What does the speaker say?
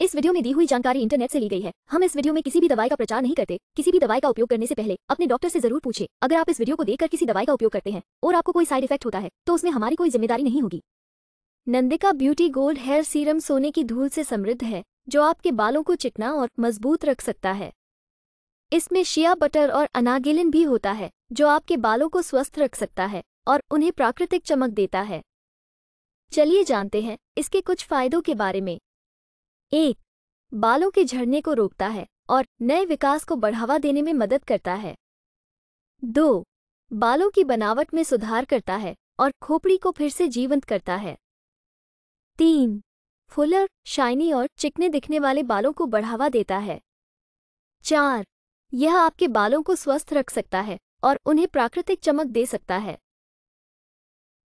इस वीडियो में दी हुई जानकारी इंटरनेट से ली गई है हम इस वीडियो में किसी भी दवाई का प्रचार नहीं करते किसी भी दवाई का उपयोग करने से पहले अपने डॉक्टर से जरूर पूछे अगर आप इस वीडियो को देखकर किसी दवाई का उपयोग करते हैं और आपको कोई साइड इफेक्ट होता है तो उसमें हमारी कोई जिम्मेदारी नहीं होगी Nandika beauty gold hair serum सोने की धूल से समृद्ध है जो आपके बालों को चिकना और मजबूत रख सकता है इसमें शिया बटर और अनागेलिन भी होता है जो आपके बालों को स्वस्थ रख सकता है और उन्हें प्राकृतिक चमक देता है चलिए जानते हैं इसके कुछ फायदों के बारे में एक बालों के झड़ने को रोकता है और नए विकास को बढ़ावा देने में मदद करता है दो बालों की बनावट में सुधार करता है और खोपड़ी को फिर से जीवंत करता है तीन फुलर शाइनी और चिकने दिखने वाले बालों को बढ़ावा देता है चार यह आपके बालों को स्वस्थ रख सकता है और उन्हें प्राकृतिक चमक दे सकता है